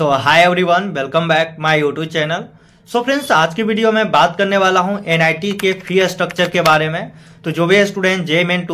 So everyone welcome back my YouTube channel so friends आज की video में बात करने वाला हूं एनआईटी के फी स्ट्रक्चर के बारे में तो जो भी स्टूडेंट जे मेन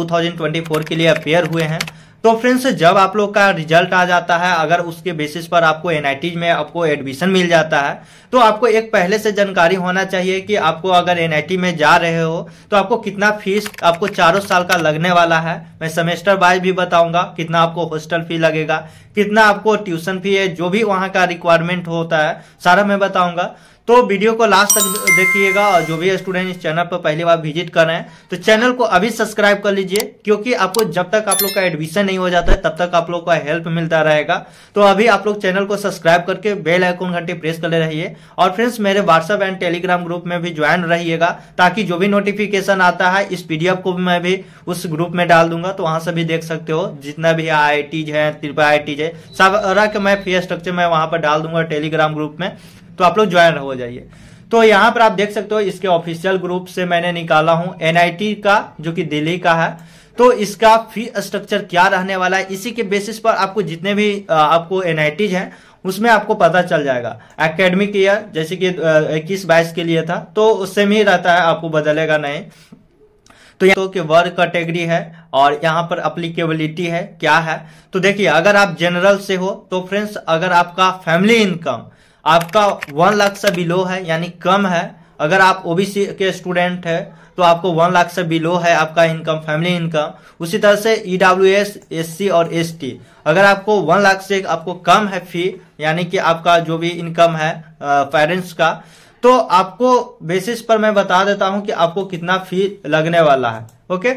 फोर के लिए अपेयर हुए हैं तो फ्रेंड्स जब आप लोग का रिजल्ट आ जाता है अगर उसके बेसिस पर आपको एन में आपको एडमिशन मिल जाता है तो आपको एक पहले से जानकारी होना चाहिए कि आपको अगर एन में जा रहे हो तो आपको कितना फीस आपको चारों साल का लगने वाला है मैं सेमेस्टर वाइज भी बताऊंगा कितना आपको हॉस्टल फी लगेगा कितना आपको ट्यूशन फी है जो भी वहाँ का रिक्वायरमेंट होता है सारा मैं बताऊंगा तो वीडियो को लास्ट तक देखिएगा और जो भी स्टूडेंट इस चैनल पर पहली बार विजिट कर रहे हैं तो चैनल को अभी सब्सक्राइब कर लीजिए क्योंकि आपको जब तक आप लोग का एडमिशन नहीं हो जाता है तब तक आप लोग का हेल्प मिलता रहेगा तो अभी आप लोग चैनल को सब्सक्राइब करके बेल आइकन घंटे प्रेस कर ले रहिए और फ्रेंड्स मेरे व्हाट्सअप एंड टेलीग्राम ग्रुप में भी ज्वाइन रहिएगा ताकि जो भी नोटिफिकेशन आता है इस पीडीएफ को मैं भी उस ग्रुप में डाल दूंगा तो वहां से भी देख सकते हो जितना भी आई है त्रिपा आई है सारा मैं फी स्ट्रक्चर मैं वहां पर डाल दूंगा टेलीग्राम ग्रुप में तो आप लोग ज्वाइन हो जाइए तो यहाँ पर आप देख सकते हो इसके ऑफिशियल ग्रुप से मैंने निकाला हूँ एनआईटी का जो कि दिल्ली का है तो इसका फी स्ट्रक्चर क्या रहने वाला है इसी के बेसिस पर आपको जितने भी आपको एनआईटीज हैं उसमें आपको पता चल जाएगा एकेडमिक ईयर जैसे कि इक्कीस बाईस के लिए था तो उससे में ही रहता है आपको बदलेगा नहीं तो यहाँ के वर्ग कैटेगरी है और यहाँ पर अप्लीकेबिलिटी है क्या है तो देखिए अगर आप जनरल से हो तो फ्रेंड्स अगर आपका फैमिली इनकम आपका वन लाख से बिलो है यानी कम है अगर आप ओबीसी के स्टूडेंट है तो आपको वन लाख से बिलो है आपका इनकम फैमिली इनकम उसी तरह से E W S S C और एस टी अगर आपको वन लाख से आपको कम है फी यानी कि आपका जो भी इनकम है पेरेंट्स का तो आपको बेसिस पर मैं बता देता हूं कि आपको कितना फी लगने वाला है ओके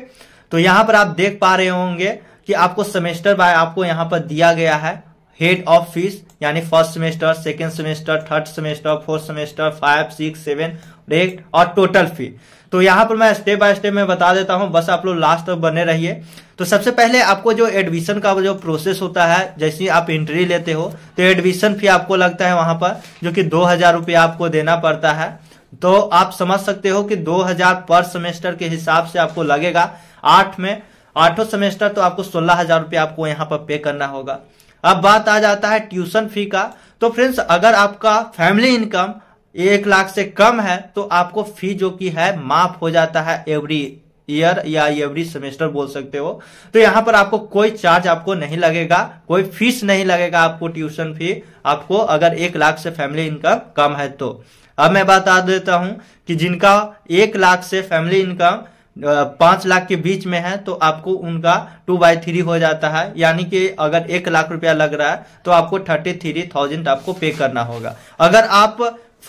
तो यहां पर आप देख पा रहे होंगे कि आपको सेमेस्टर बाय आपको यहां पर दिया गया है हेड ऑफ फीस यानी first semester second semester third semester fourth semester five six seven rate और टोटल फी तो यहाँ पर मैं स्टेप बाय स्टेप में बता देता हूँ बस आप लोग लास्ट तक बने रहिए तो सबसे पहले आपको जो एडमिशन का जो प्रोसेस होता है जैसे आप एंट्री लेते हो तो एडमिशन फी आपको लगता है वहां पर जो कि दो हजार रुपया आपको देना पड़ता है तो आप समझ सकते हो कि दो हजार पर सेमेस्टर के हिसाब से आपको लगेगा आठ में आठों सेमेस्टर तो आपको सोलह हजार रुपया आपको यहाँ पर पे करना होगा अब बात आ जाता है ट्यूशन फी का तो फ्रेंड्स अगर आपका फैमिली इनकम एक लाख से कम है तो आपको फी जो की है माफ हो जाता है एवरी ईयर या एवरी सेमेस्टर बोल सकते हो तो यहाँ पर आपको कोई चार्ज आपको नहीं लगेगा कोई फीस नहीं लगेगा आपको ट्यूशन फी आपको अगर एक लाख से फैमिली इनकम कम है तो अब मैं बता देता हूं कि जिनका एक लाख से फैमिली इनकम पांच लाख के बीच में है तो आपको उनका टू बाई थ्री हो जाता है यानी कि अगर एक लाख रुपया लग रहा है तो आपको थर्टी थ्री थाउजेंड आपको पे करना होगा अगर आप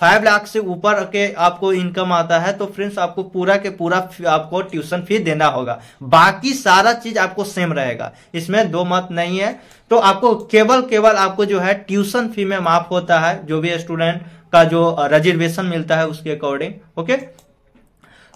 फाइव लाख से ऊपर के आपको इनकम आता है तो फ्रेंड्स आपको पूरा के पूरा आपको ट्यूशन फी देना होगा बाकी सारा चीज आपको सेम रहेगा इसमें दो मत नहीं है तो आपको केवल केवल आपको जो है ट्यूशन फी में माफ होता है जो भी स्टूडेंट का जो रिजर्वेशन मिलता है उसके अकॉर्डिंग ओके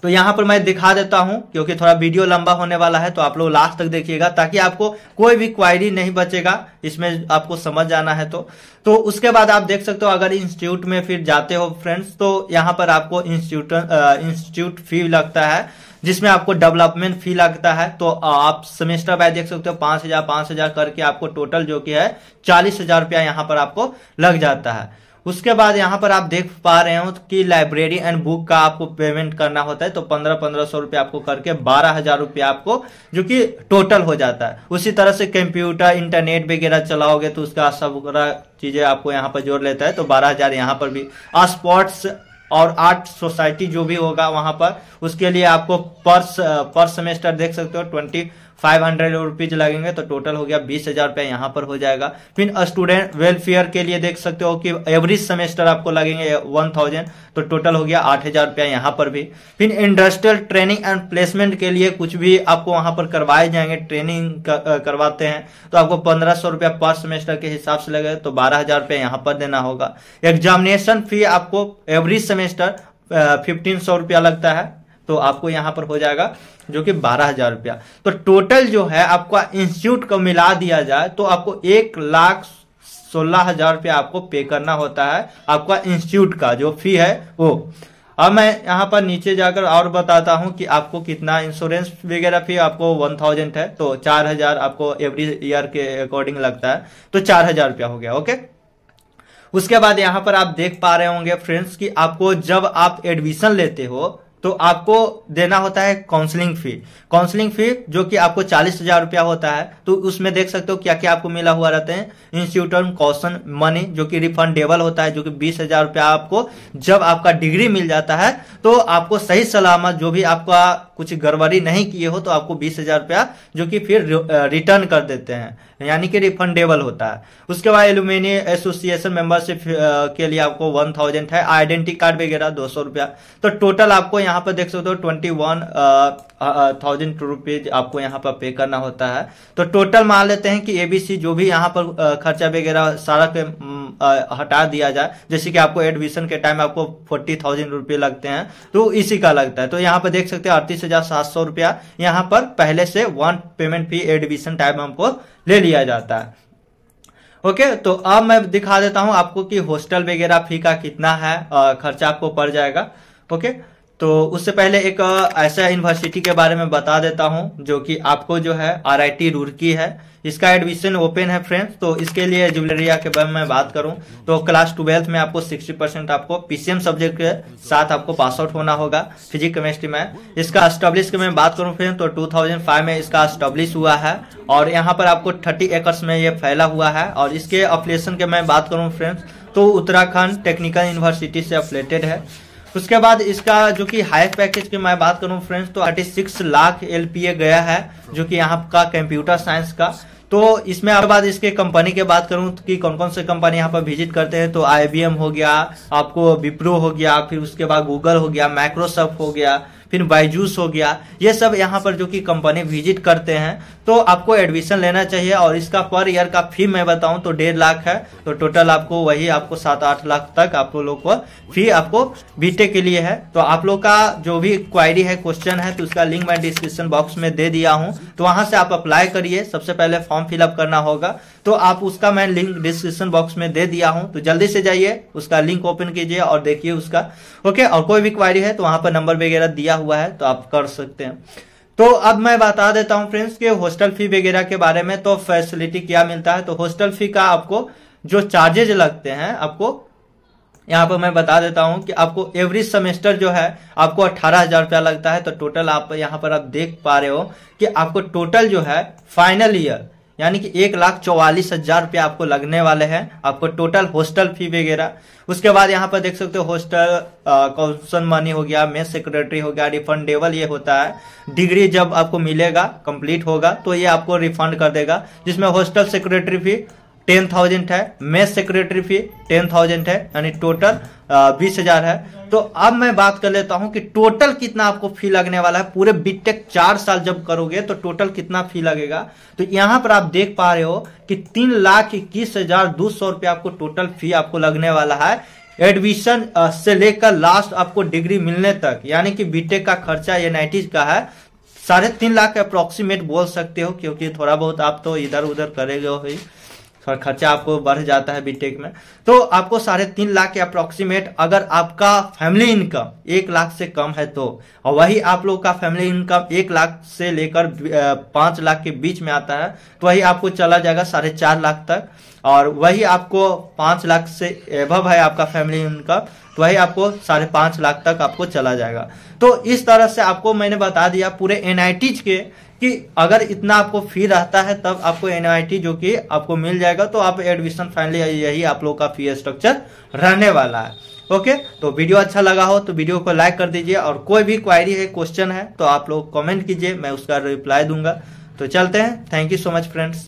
तो यहाँ पर मैं दिखा देता हूँ क्योंकि थोड़ा वीडियो लंबा होने वाला है तो आप लोग लास्ट तक देखिएगा ताकि आपको कोई भी क्वायरी नहीं बचेगा इसमें आपको समझ जाना है तो तो उसके बाद आप देख सकते हो अगर इंस्टीट्यूट में फिर जाते हो फ्रेंड्स तो यहाँ पर आपको इंस्टीट्यूट इंस्टीट्यूट फी लगता है जिसमें आपको डेवलपमेंट फी लगता है तो आप सेमेस्टर वाइज देख सकते हो पांच हजार पांच हजार करके आपको टोटल जो कि है चालीस हजार रुपया यहाँ पर आपको लग जाता है उसके बाद यहाँ पर आप देख पा रहे हो कि लाइब्रेरी एंड बुक का आपको पेमेंट करना होता है तो पंद्रह पंद्रह सौ रुपया आपको करके बारह हजार रुपया आपको जो कि टोटल हो जाता है उसी तरह से कंप्यूटर इंटरनेट वगैरह चलाओगे तो उसका सब चीजें आपको यहाँ पर जोड़ लेता है तो बारह हजार यहाँ पर भी स्पोर्ट्स और आर्ट सोसाइटी जो भी होगा वहां पर उसके लिए आपको पर पर सेमेस्टर देख सकते हो ट्वेंटी फाइव हंड्रेड रुपीज लगेंगे तो टोटल हो गया बीस हजार रुपया यहाँ पर हो जाएगा फिर स्टूडेंट वेलफेयर के लिए देख सकते हो कि एवरी सेमेस्टर आपको लगेंगे वन थाउजेंड तो टोटल हो गया आठ हजार रुपया यहाँ पर भी फिर इंडस्ट्रियल ट्रेनिंग एंड प्लेसमेंट के लिए कुछ भी आपको वहां पर करवाए जाएंगे ट्रेनिंग करवाते हैं तो आपको पंद्रह सौ रुपया पर सेमेस्टर के हिसाब से लगेगा तो बारह हजार रुपया यहाँ पर देना होगा एग्जामिनेशन फी आपको एवरी सेमेस्टर फिफ्टीन सौ रुपया लगता है तो आपको यहाँ पर हो जाएगा जो कि बारह हजार रुपया तो टोटल जो है आपका इंस्टीट्यूट को मिला दिया जाए तो आपको एक लाख सोलह हजार रुपया आपको पे करना होता है आपका इंस्टीट्यूट का जो फी है वो अब मैं यहाँ पर नीचे जाकर और बताता हूँ कि आपको कितना इंश्योरेंस वगैरह फी आपको वन थाउजेंड है तो चार हजार आपको एवरी ईयर के अकॉर्डिंग लगता है तो चार हजार रुपया हो गया ओके उसके बाद यहाँ पर आप देख पा रहे होंगे फ्रेंड्स कि आपको जब आप एडमिशन लेते हो तो आपको देना होता है काउंसलिंग फी काउंसलिंग फी जो कि आपको चालीस हजार रुपया होता है तो उसमें देख सकते हो क्या क्या आपको मिला हुआ रहते हैं इंस्टीट्यूट कॉशन मनी जो कि रिफंडेबल होता है जो कि बीस हजार रुपया आपको जब आपका डिग्री मिल जाता है तो आपको सही सलामत जो भी आपका कुछ गड़बड़ी नहीं किए हो तो आपको बीस हजार रुपया जो कि फिर रिटर्न कर देते हैं यानी कि रिफंडेबल होता है उसके बाद एल्यूमिनियम एसोसिएशन मेंबरशिप के लिए आपको वन थाउजेंड है आइडेंटिटी कार्ड वगैरह दो सौ रुपया तो टोटल आपको यहाँ यहाँ पर देख सकते हो ट्वेंटी वन थाउजेंड रुपीज आपको यहाँ पर पे करना होता है तो टोटल मान लेते हैं कि एबीसी जो भी यहाँ पर uh, खर्चा वगैरह सारा के mm, uh, हटा दिया जाए जैसे कि आपको एडमिशन के टाइम आपको फोर्टी थाउजेंड रुपये लगते हैं तो इसी का लगता है तो यहाँ पर देख सकते हैं अड़तीस हजार सात सौ रुपया यहाँ पर पहले से one payment fee admission time हमको ले लिया जाता है ओके okay, तो अब मैं दिखा देता हूं आपको कि हॉस्टल वगैरह फी का कितना है uh, खर्चा आपको पड़ जाएगा ओके okay? तो उससे पहले एक ऐसा यूनिवर्सिटी के बारे में बता देता हूँ जो कि आपको जो है आर आई रुड़की है इसका एडमिशन ओपन है फ्रेंड्स तो इसके लिए जुबलेरिया के बारे में बात करूँ तो क्लास ट्वेल्थ में आपको 60 परसेंट आपको पीसीएम सब्जेक्ट के साथ आपको पास आउट होना होगा फिजिक्स केमिस्ट्री में इसका स्टेब्लिश की मैं बात करूँ फ्रेंड तो 2005 में इसका स्टेब्लिश हुआ है और यहाँ पर आपको थर्टी एकर्स में ये फैला हुआ है और इसके अपलेशन के मैं बात करूँ फ्रेंड्स तो उत्तराखंड टेक्निकल यूनिवर्सिटी से अपलेटेड है उसके बाद इसका जो कि हाई पैकेज की मैं बात करूं फ्रेंड्स तो 36 लाख एल गया है जो कि यहाँ का कंप्यूटर साइंस का तो इसमें आपके बाद इसके कंपनी के बात करूं कि कौन कौन से कंपनी यहाँ पर विजिट करते हैं तो आईबीएम हो गया आपको विप्रो हो गया फिर उसके बाद गूगल हो गया माइक्रोसॉफ्ट हो गया फिर बायजूस हो गया ये सब यहाँ पर जो कि कंपनी विजिट करते हैं तो आपको एडमिशन लेना चाहिए और इसका पर ईयर का फी मैं बताऊँ तो डेढ़ लाख है तो टोटल आपको वही आपको सात आठ लाख तक आप लोग को फी आपको बीटेक के लिए है तो आप लोग का जो भी क्वायरी है क्वेश्चन है तो उसका लिंक मैं डिस्क्रिप्शन बॉक्स में दे दिया हूँ तो वहाँ से आप अप्लाई करिए सबसे पहले फॉर्म फिलअप करना होगा तो आप उसका मैं लिंक डिस्क्रिप्शन बॉक्स में दे दिया हूँ तो जल्दी से जाइए उसका लिंक ओपन कीजिए और देखिए उसका ओके और कोई भी क्वायरी है तो वहाँ पर नंबर वगैरह दिया हुआ हुआ है तो आप कर सकते हैं तो अब मैं बता देता हूं फ्रेंड्स के हॉस्टल फी वगैरह के बारे में तो फैसिलिटी क्या मिलता है तो हॉस्टल फी का आपको जो चार्जेज लगते हैं आपको यहाँ पर मैं बता देता हूँ कि आपको एवरी सेमेस्टर जो है आपको अट्ठारह हजार रुपया लगता है तो टोटल आप यहाँ पर आप देख पा रहे हो कि आपको टोटल जो है फाइनल ईयर यानी कि एक लाख चौवालीस हजार रुपया आपको लगने वाले हैं आपको टोटल हॉस्टल फी वगैरह उसके बाद यहाँ पर देख सकते हो हॉस्टल कॉन्सन मनी हो गया मेस सेक्रेटरी हो गया रिफंडेबल ये होता है डिग्री जब आपको मिलेगा कंप्लीट होगा तो ये आपको रिफंड कर देगा जिसमें hostel secretary fee ten thousand है mess secretary fee ten thousand है यानी टोटल बीस हजार है तो अब मैं बात कर लेता हूं कि टोटल कितना आपको फी लगने वाला है पूरे बीटेक चार साल जब करोगे तो टोटल कितना फी लगेगा तो यहां पर आप देख पा रहे हो कि तीन लाख इक्कीस हजार दो सौ रुपया आपको टोटल फी आपको लगने वाला है एडमिशन से लेकर लास्ट आपको डिग्री मिलने तक यानी कि बीटेक का खर्चा एनआईटी का है साढ़े तीन लाख अप्रोक्सीमेट बोल सकते हो क्योंकि थोड़ा बहुत आप तो इधर उधर करेगे ही थोड़ा खर्चा आपको बढ़ जाता है बीटेक e में तो आपको साढ़े तीन लाख के अप्रोक्सीमेट अगर आपका फैमिली इनकम एक लाख से कम है तो और वही आप लोग का फैमिली इनकम एक लाख से लेकर पांच लाख के बीच में आता है तो वही आपको चला जाएगा साढ़े चार लाख तक और वही आपको पांच लाख से एभव है आपका फैमिली इनकम तो वही आपको साढ़े पांच लाख तक आपको चला जाएगा तो इस तरह से आपको मैंने बता दिया पूरे एन के कि अगर इतना आपको फी रहता है तब आपको एन जो कि आपको मिल जाएगा तो आप एडमिशन फाइनली यही आप लोगों का फी स्ट्रक्चर रहने वाला है ओके तो वीडियो अच्छा लगा हो तो वीडियो को लाइक कर दीजिए और कोई भी क्वायरी है क्वेश्चन है तो आप लोग कॉमेंट कीजिए मैं उसका रिप्लाई दूंगा तो चलते हैं thank you so much friends